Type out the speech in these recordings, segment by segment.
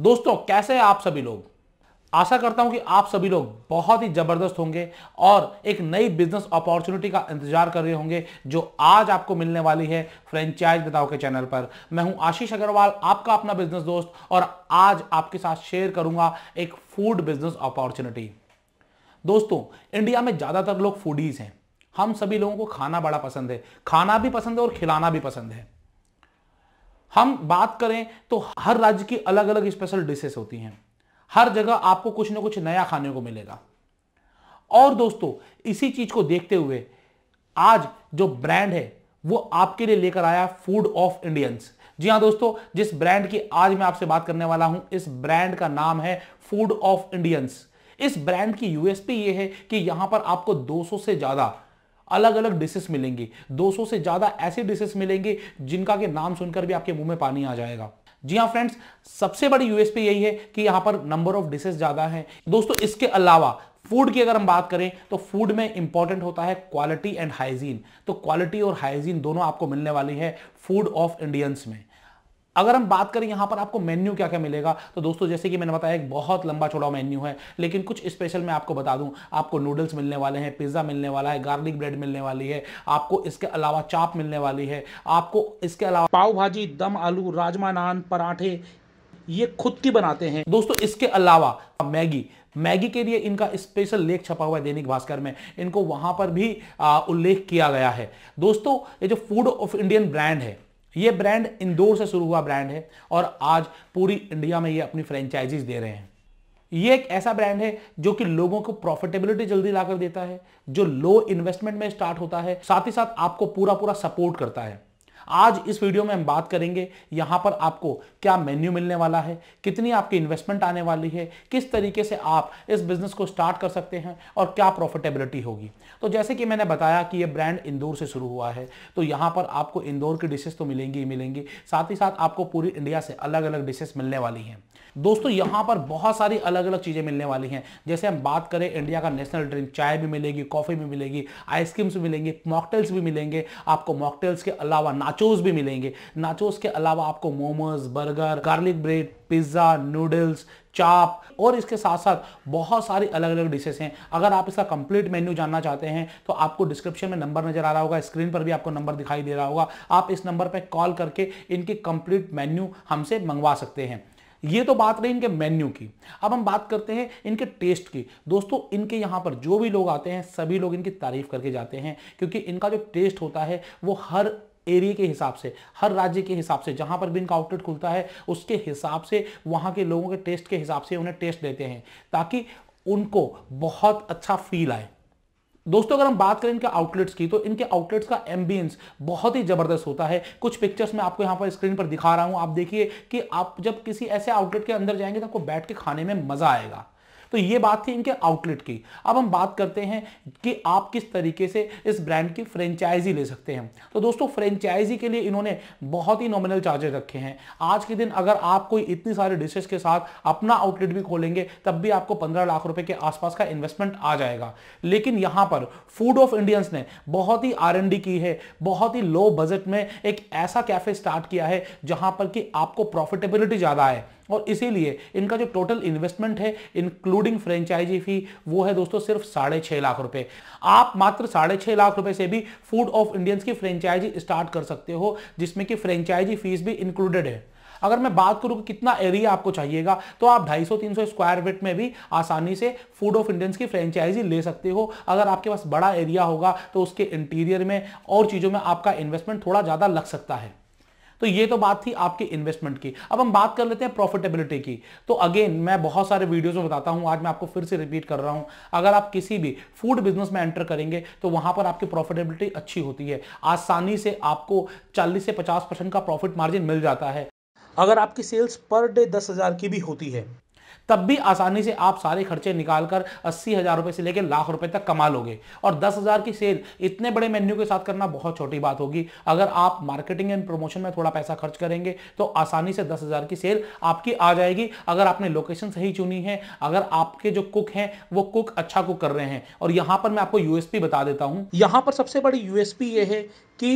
दोस्तों कैसे हैं आप सभी लोग आशा करता हूं कि आप सभी लोग बहुत ही जबरदस्त होंगे और एक नई बिजनेस अपॉर्चुनिटी का इंतजार कर रहे होंगे जो आज आपको मिलने वाली है फ्रेंचाइज बताओ के चैनल पर मैं हूं आशीष अग्रवाल आपका अपना बिजनेस दोस्त और आज आपके साथ शेयर करूंगा एक फूड बिजनेस अपॉर्चुनिटी दोस्तों इंडिया में ज्यादातर लोग फूडीज हैं हम सभी लोगों को खाना बड़ा पसंद है खाना भी पसंद है और खिलाना भी पसंद है हम बात करें तो हर राज्य की अलग अलग स्पेशल डिशेस होती हैं हर जगह आपको कुछ ना कुछ नया खाने को मिलेगा और दोस्तों इसी चीज को देखते हुए आज जो ब्रांड है वो आपके लिए लेकर आया फूड ऑफ इंडियंस जी हाँ दोस्तों जिस ब्रांड की आज मैं आपसे बात करने वाला हूं इस ब्रांड का नाम है फूड ऑफ इंडियंस इस ब्रांड की यूएसपी ये है कि यहां पर आपको 200 से ज्यादा अलग अलग डिशेस मिलेंगी 200 से ज़्यादा ऐसी डिशेस मिलेंगे जिनका के नाम सुनकर भी आपके मुंह में पानी आ जाएगा जी हाँ फ्रेंड्स सबसे बड़ी यूएसपी यही है कि यहां पर नंबर ऑफ डिशेस ज़्यादा है दोस्तों इसके अलावा फूड की अगर हम बात करें तो फूड में इंपॉर्टेंट होता है क्वालिटी एंड हाइजीन तो क्वालिटी और हाइजीन दोनों आपको मिलने वाली है फूड ऑफ इंडियंस में अगर हम बात करें यहां पर आपको मेन्यू क्या क्या मिलेगा तो दोस्तों जैसे कि मैंने बताया एक बहुत लंबा चौड़ा मेन्यू है लेकिन कुछ स्पेशल मैं आपको बता दूं आपको नूडल्स मिलने वाले हैं पिज्जा मिलने वाला है गार्लिक ब्रेड मिलने वाली है आपको इसके अलावा चाप मिलने वाली है आपको इसके अलावा पाव भाजी दम आलू राजमा नान पराठे ये खुद की बनाते हैं दोस्तों इसके अलावा मैगी मैगी के लिए इनका स्पेशल लेख छपा हुआ है दैनिक भास्कर में इनको वहां पर भी उल्लेख किया गया है दोस्तों ये जो फूड ऑफ इंडियन ब्रांड है ये ब्रांड इंदौर से शुरू हुआ ब्रांड है और आज पूरी इंडिया में ये अपनी फ्रेंचाइजीज दे रहे हैं ये एक ऐसा ब्रांड है जो कि लोगों को प्रॉफिटेबिलिटी जल्दी लाकर देता है जो लो इन्वेस्टमेंट में स्टार्ट होता है साथ ही साथ आपको पूरा पूरा सपोर्ट करता है आज इस वीडियो में हम बात करेंगे यहां पर आपको क्या मेन्यू मिलने वाला है कितनी आपकी इन्वेस्टमेंट आने वाली है किस तरीके से आप इस बिजनेस को स्टार्ट कर सकते हैं और क्या प्रॉफिटेबिलिटी होगी तो जैसे कि मैंने बताया कि ये ब्रांड इंदौर से शुरू हुआ है तो यहाँ पर आपको इंदौर की डिशेस तो मिलेंगी ही मिलेंगी साथ ही साथ आपको पूरी इंडिया से अलग अलग डिशेस मिलने वाली हैं दोस्तों यहां पर बहुत सारी अलग अलग चीजें मिलने वाली हैं जैसे हम बात करें इंडिया का नेशनल ड्रिंक चाय भी मिलेगी कॉफी भी मिलेगी आइसक्रीम्स भी मिलेंगे मॉकटेल्स भी मिलेंगे आपको मॉकटेल्स के अलावा नाचोस भी मिलेंगे नाचोस के अलावा आपको momos burger garlic bread pizza noodles chaap और इसके साथ साथ बहुत सारी अलग अलग डिशेस हैं अगर आप इसका कंप्लीट मेन्यू जानना चाहते हैं तो आपको डिस्क्रिप्शन में नंबर नजर आ रहा होगा स्क्रीन पर भी आपको नंबर दिखाई दे रहा होगा आप इस नंबर पर कॉल करके इनकी कंप्लीट मेन्यू हमसे मंगवा सकते हैं ये तो बात रही इनके मेन्यू की अब हम बात करते हैं इनके टेस्ट की दोस्तों इनके यहाँ पर जो भी लोग आते हैं सभी लोग इनकी तारीफ करके जाते हैं क्योंकि इनका जो टेस्ट होता है वो हर एरिया के हिसाब से हर राज्य के हिसाब से जहाँ पर भी इनका आउटलेट खुलता है उसके हिसाब से वहाँ के लोगों के टेस्ट के हिसाब से उन्हें टेस्ट देते हैं ताकि उनको बहुत अच्छा फील आए दोस्तों अगर हम बात करें इनके आउटलेट्स की तो इनके आउटलेट्स का एम्बियंस बहुत ही जबरदस्त होता है कुछ पिक्चर्स में आपको यहाँ पर स्क्रीन पर दिखा रहा हूँ आप देखिए कि आप जब किसी ऐसे आउटलेट के अंदर जाएंगे तो आपको बैठ के खाने में मजा आएगा तो ये बात थी इनके आउटलेट की अब हम बात करते हैं कि आप किस तरीके से इस ब्रांड की फ्रेंचाइजी ले सकते हैं तो दोस्तों फ्रेंचाइजी के लिए इन्होंने बहुत ही नॉमिनल चार्जेस रखे हैं आज के दिन अगर आप कोई इतनी सारी डिशेज के साथ अपना आउटलेट भी खोलेंगे तब भी आपको पंद्रह लाख रुपए के आसपास का इन्वेस्टमेंट आ जाएगा लेकिन यहां पर फूड ऑफ इंडियंस ने बहुत ही आर की है बहुत ही लो बजट में एक ऐसा कैफे स्टार्ट किया है जहां पर कि आपको प्रॉफिटेबिलिटी ज्यादा है और इसीलिए इनका जो टोटल इन्वेस्टमेंट है इंक्लूडिंग फ्रेंचाइजी फी वो है दोस्तों सिर्फ साढ़े छह लाख रुपए आप मात्र साढ़े छह लाख रुपए से भी फूड ऑफ इंडियंस की फ्रेंचाइजी स्टार्ट कर सकते हो जिसमें कि फ्रेंचाइजी फीस भी इंक्लूडेड है अगर मैं बात करूँ कितना एरिया आपको चाहिएगा तो आप 250-300 स्क्वायर फीट में भी आसानी से फूड ऑफ इंडियंस की फ्रेंचाइजी ले सकते हो अगर आपके पास बड़ा एरिया होगा तो उसके इंटीरियर में और चीज़ों में आपका इन्वेस्टमेंट थोड़ा ज़्यादा लग सकता है तो ये तो बात थी आपके इन्वेस्टमेंट की अब हम बात कर लेते हैं प्रॉफिटेबिलिटी की तो अगेन मैं बहुत सारे वीडियो में बताता हूं आज मैं आपको फिर से रिपीट कर रहा हूं अगर आप किसी भी फूड बिजनेस में एंटर करेंगे तो वहां पर आपकी प्रॉफिटेबिलिटी अच्छी होती है आसानी से आपको चालीस से पचास परसेंट का प्रॉफिट मार्जिन मिल जाता है अगर आपकी सेल्स पर डे दस हज़ार की भी होती है तब भी आसानी से आप सारे खर्चे निकालकर अस्सी हजार रुपए से लेकर लाख रुपए तक कमा लोगे और दस हजार की सेल इतने बड़े मेन्यू के साथ करना बहुत छोटी बात होगी अगर आप मार्केटिंग एंड प्रमोशन में थोड़ा पैसा खर्च करेंगे तो आसानी से दस हजार की सेल आपकी आ जाएगी अगर आपने लोकेशन सही चुनी है अगर आपके जो कुक हैं वो कुक अच्छा कुक कर रहे हैं और यहां पर मैं आपको यूएसपी बता देता हूं यहां पर सबसे बड़ी यूएसपी ये है कि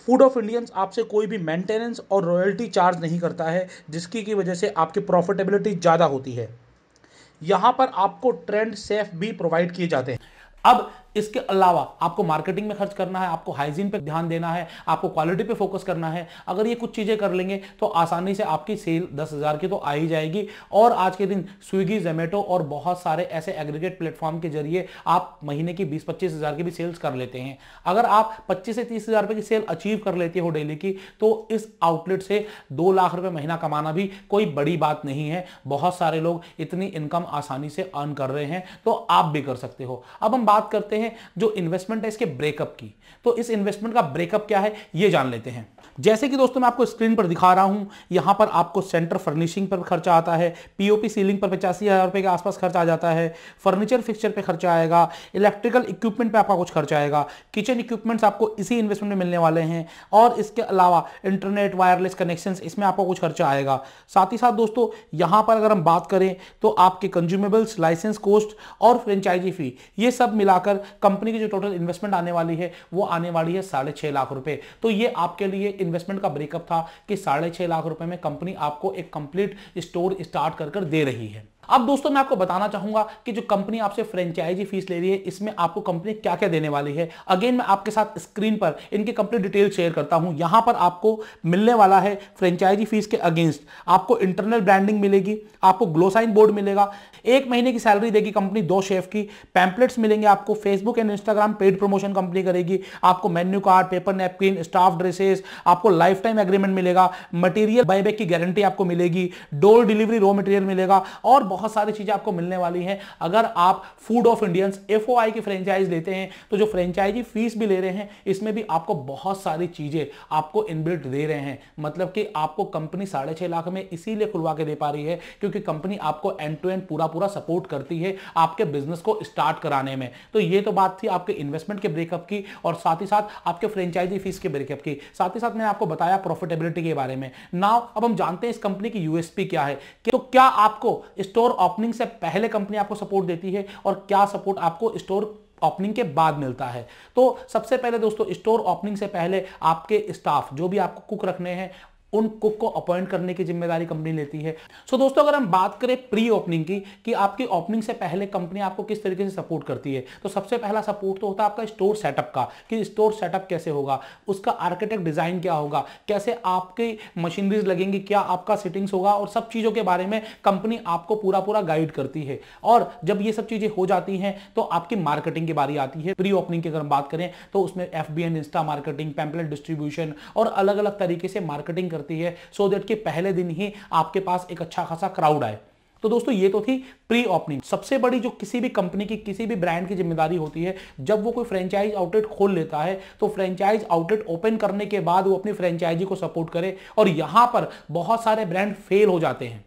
फूड ऑफ इंडियंस आपसे कोई भी मेंटेनेंस और रॉयल्टी चार्ज नहीं करता है जिसकी की वजह से आपकी प्रॉफिटेबिलिटी ज़्यादा होती है यहाँ पर आपको ट्रेंड सेफ भी प्रोवाइड किए जाते हैं अब इसके अलावा आपको मार्केटिंग में खर्च करना है आपको हाइजीन पे ध्यान देना है आपको क्वालिटी पे फोकस करना है अगर ये कुछ चीज़ें कर लेंगे तो आसानी से आपकी सेल दस हज़ार की तो आ ही जाएगी और आज के दिन स्विगी जोमेटो और बहुत सारे ऐसे एग्रीगेट प्लेटफॉर्म के जरिए आप महीने की बीस पच्चीस हज़ार की भी सेल्स कर लेते हैं अगर आप पच्चीस से तीस हज़ार की सेल अचीव कर लेते हो डेली की तो इस आउटलेट से दो लाख रुपये महीना कमाना भी कोई बड़ी बात नहीं है बहुत सारे लोग इतनी इनकम आसानी से अर्न कर रहे हैं तो आप भी कर सकते हो अब हम बात करते हैं हैं जो इन्वेस्टमेंट है इसके ब्रेकअप की तो इस इन्वेस्टमेंट का ब्रेकअप क्या है ये जान लेते हैं जैसे कि दोस्तों मैं आपको स्क्रीन पर दिखा रहा हूं यहां पर आपको सेंटर फर्निशिंग पर खर्चा आता है पीओपी सीलिंग पर पचासी हज़ार रुपए के आसपास खर्चा आ जाता है फर्नीचर फिक्सचर पे खर्चा आएगा इलेक्ट्रिकल इक्विपमेंट पे आपका कुछ खर्चा आएगा किचन इक्विपमेंट्स आपको इसी इन्वेस्टमेंट में मिलने वाले हैं और इसके अलावा इंटरनेट वायरलेस कनेक्शन इसमें आपको कुछ खर्चा आएगा साथ ही साथ दोस्तों यहां पर अगर हम बात करें तो आपके कंज्यूमेबल्स लाइसेंस कोस्ट और फ्रेंचाइजी फी ये सब मिलाकर कंपनी की जो टोटल इन्वेस्टमेंट आने वाली है वो आने वाली है साढ़े छह लाख रुपये तो ये आपके लिए इन्वेस्टमेंट का ब्रेकअप था कि साढ़े छह लाख रुपए में कंपनी आपको एक कंप्लीट स्टोर स्टार्ट कर दे रही है अब दोस्तों मैं आपको बताना चाहूंगा कि जो कंपनी आपसे फ्रेंचाइजी फीस ले रही है इसमें आपको कंपनी क्या क्या देने वाली है अगेन मैं आपके साथ स्क्रीन पर इनकी कंपनी डिटेल शेयर करता हूं यहां पर आपको मिलने वाला है फ्रेंचाइजी फीस के अगेंस्ट आपको इंटरनल ब्रांडिंग मिलेगी आपको ग्लोसाइन बोर्ड मिलेगा एक महीने की सैलरी देगी कंपनी दो शेफ की पैम्पलेट्स मिलेंगे आपको Facebook and Instagram paid promotion company करेगी आपको menu card paper napkin staff dresses आपको लाइफ टाइम एग्रीमेंट मिलेगा मटेरियल बायबैक की गारंटी आपको मिलेगी डोर डिलीवरी रॉ मटेरियल मिलेगा और बहुत सारी चीजें आपको मिलने वाली हैं अगर आप फूड ऑफ इंडियंस एफ की फ्रेंचाइज लेते हैं तो जो फ्रेंचाइजी फीस भी ले रहे हैं इसमें भी आपको बहुत सारी चीजें आपको इनबिल्ट दे रहे हैं मतलब कि आपको कंपनी साढ़े छह लाख में इसीलिए खुलवा के दे पा रही है क्योंकि कंपनी आपको एंड टू एंड पूरा पूरा सपोर्ट करती है आपके बिजनेस को स्टार्ट कराने में तो ये तो बात थी आपके इन्वेस्टमेंट के ब्रेकअप की और साथ ही साथ आपके फ्रेंचाइजी फीस के ब्रेकअप की साथ ही साथ मैंने आपको बताया प्रॉफिटेबिलिटी के बारे में नाउ अब हम जानते हैं इस कंपनी की यूएसपी क्या है तो क्या आपको स्टोर स्टोर ओपनिंग से पहले कंपनी आपको सपोर्ट देती है और क्या सपोर्ट आपको स्टोर ओपनिंग के बाद मिलता है तो सबसे पहले दोस्तों स्टोर ओपनिंग से पहले आपके स्टाफ जो भी आपको कुक रखने हैं उन कुक को अपॉइंट करने की जिम्मेदारी कंपनी लेती है सो so दोस्तों अगर हम बात करें प्री ओपनिंग की कि आपकी ओपनिंग से पहले कंपनी आपको किस तरीके से सपोर्ट करती है तो सबसे पहला सपोर्ट तो होता है आपका स्टोर सेटअप का कि स्टोर सेटअप कैसे होगा उसका आर्किटेक्ट डिजाइन क्या होगा कैसे आपके मशीनरीज लगेंगी क्या आपका सेटिंग्स होगा और सब चीज़ों के बारे में कंपनी आपको पूरा पूरा गाइड करती है और जब ये सब चीज़ें हो जाती हैं तो आपकी मार्केटिंग की बारी आती है प्री ओपनिंग की अगर हम बात करें तो उसमें F B and Insta marketing pamphlet distribution और अलग अलग तरीके से मार्केटिंग करते करती है सो so देट कि पहले दिन ही आपके पास एक अच्छा खासा क्राउड आए तो दोस्तों ये तो थी प्री ओपनिंग सबसे बड़ी जो किसी भी कंपनी की किसी भी ब्रांड की जिम्मेदारी होती है जब वो कोई फ्रेंचाइज आउटलेट खोल लेता है तो फ्रेंचाइज आउटलेट ओपन करने के बाद वो अपनी फ्रेंचाइजी को सपोर्ट करे और यहां पर बहुत सारे ब्रांड फेल हो जाते हैं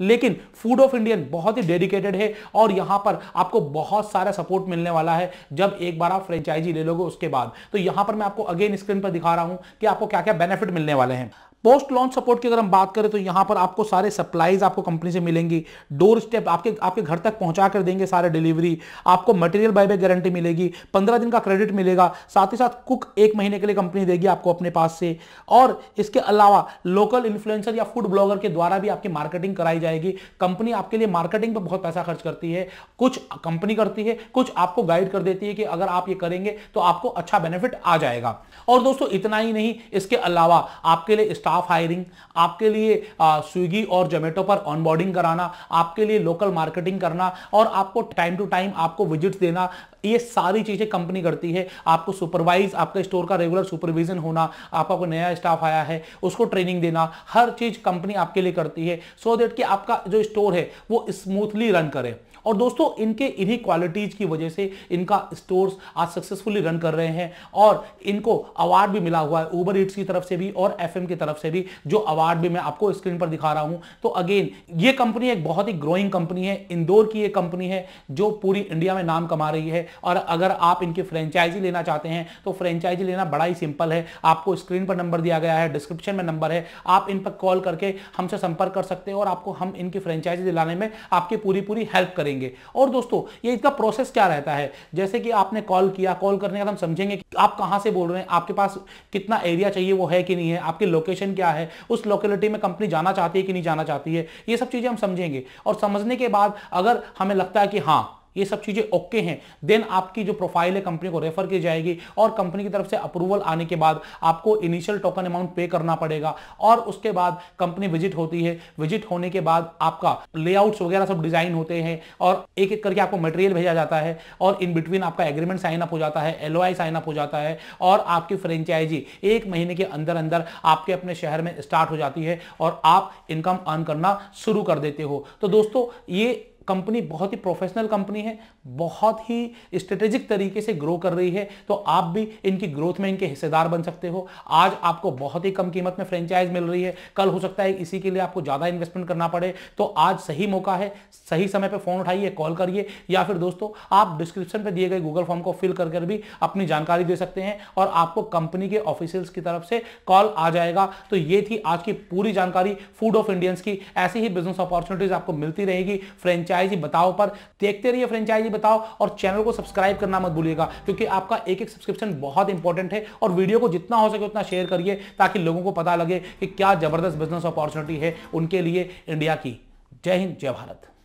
लेकिन फूड ऑफ इंडियन बहुत ही डेडिकेटेड है और यहां पर आपको बहुत सारा सपोर्ट मिलने वाला है जब एक बार आप फ्रेंचाइजी ले लोगे उसके बाद तो यहां पर मैं आपको अगेन स्क्रीन पर दिखा रहा हूं कि आपको क्या क्या बेनिफिट मिलने वाले हैं पोस्ट लॉन्च सपोर्ट की अगर हम बात करें तो यहां पर आपको सारे सप्लाईज आपको कंपनी से मिलेंगी डोर स्टेप आपके आपके घर तक पहुंचा कर देंगे सारे डिलीवरी आपको मटेरियल बाय बाय गारंटी मिलेगी पंद्रह दिन का क्रेडिट मिलेगा साथ ही साथ कुक एक महीने के लिए कंपनी देगी आपको अपने पास से और इसके अलावा लोकल इन्फ्लुएंसर या फूड ब्लॉगर के द्वारा भी आपकी मार्केटिंग कराई जाएगी कंपनी आपके लिए मार्केटिंग पर बहुत पैसा खर्च करती है कुछ कंपनी करती है कुछ आपको गाइड कर देती है कि अगर आप ये करेंगे तो आपको अच्छा बेनिफिट आ जाएगा और दोस्तों इतना ही नहीं इसके अलावा आपके लिए स्टार्ट स्टाफ हायरिंग आपके लिए स्विगी और जोमेटो पर ऑनबोर्डिंग कराना आपके लिए लोकल मार्केटिंग करना और आपको टाइम टू टाइम आपको विजिट्स देना ये सारी चीज़ें कंपनी करती है आपको सुपरवाइज आपके स्टोर का रेगुलर सुपरविजन होना आपका कोई नया स्टाफ आया है उसको ट्रेनिंग देना हर चीज़ कंपनी आपके लिए करती है सो so देट कि आपका जो स्टोर है वो स्मूथली रन करे और दोस्तों इनके इन्हीं क्वालिटीज की वजह से इनका स्टोर्स आज सक्सेसफुली रन कर रहे हैं और इनको अवार्ड भी मिला हुआ है ऊबर इट्स की तरफ से भी और एफ की तरफ से भी जो अवार्ड भी मैं आपको स्क्रीन पर दिखा रहा हूं तो अगेन ये कंपनी एक बहुत ही ग्रोइंग कंपनी है इंदौर की ये कंपनी है जो पूरी इंडिया में नाम कमा रही है और अगर आप इनकी फ्रेंचाइजी लेना चाहते हैं तो फ्रेंचाइजी लेना बड़ा ही सिंपल है आपको स्क्रीन पर नंबर दिया गया है डिस्क्रिप्शन में नंबर है आप इन पर कॉल करके हमसे संपर्क कर सकते हैं और आपको हम इनकी फ्रेंचाइजी दिलाने में आपकी पूरी पूरी हेल्प करेंगे करेंगे और दोस्तों ये इसका प्रोसेस क्या रहता है जैसे कि आपने कॉल किया कॉल करने का हम समझेंगे कि आप कहाँ से बोल रहे हैं आपके पास कितना एरिया चाहिए वो है कि नहीं है आपकी लोकेशन क्या है उस लोकेलिटी में कंपनी जाना चाहती है कि नहीं जाना चाहती है ये सब चीज़ें हम समझेंगे और समझने के बाद अगर हमें लगता है कि हाँ ये सब चीजें ओके हैं देन आपकी जो प्रोफाइल है कंपनी को रेफर की जाएगी और कंपनी की तरफ से अप्रूवल आने के बाद आपको इनिशियल टोकन अमाउंट पे करना पड़ेगा और उसके बाद कंपनी विजिट होती है विजिट होने के बाद आपका लेआउट्स वगैरह सब डिजाइन होते हैं और एक एक करके आपको मटेरियल भेजा जाता है और इन बिटवीन आपका एग्रीमेंट साइन अप हो जाता है एल साइन अप हो जाता है और आपकी फ्रेंचाइजी एक महीने के अंदर अंदर आपके अपने शहर में स्टार्ट हो जाती है और आप इनकम अर्न करना शुरू कर देते हो तो दोस्तों ये कंपनी बहुत ही प्रोफेशनल कंपनी है बहुत ही स्ट्रेटेजिक तरीके से ग्रो कर रही है तो आप भी इनकी ग्रोथ में इनके हिस्सेदार बन सकते हो आज आपको बहुत ही कम कीमत में फ्रेंचाइज मिल रही है कल हो सकता है इसी के लिए आपको ज़्यादा इन्वेस्टमेंट करना पड़े तो आज सही मौका है सही समय पर फ़ोन उठाइए कॉल करिए या फिर दोस्तों आप डिस्क्रिप्शन पर दिए गए गूगल फॉर्म को फिल कर भी अपनी जानकारी दे सकते हैं और आपको कंपनी के ऑफिसियल्स की तरफ से कॉल आ जाएगा तो ये थी आज की पूरी जानकारी फूड ऑफ इंडियंस की ऐसी ही बिजनेस अपॉर्चुनिटीज आपको मिलती रहेगी फ्रेंचाइज फ्रेंचाइजी बताओ पर देखते रहिए फ्रेंचाइजी बताओ और चैनल को सब्सक्राइब करना मत भूलिएगा क्योंकि आपका एक एक सब्सक्रिप्शन बहुत इंपॉर्टेंट है और वीडियो को जितना हो सके उतना शेयर करिए ताकि लोगों को पता लगे कि क्या जबरदस्त बिजनेस अपॉर्चुनिटी है उनके लिए इंडिया की जय हिंद जय भारत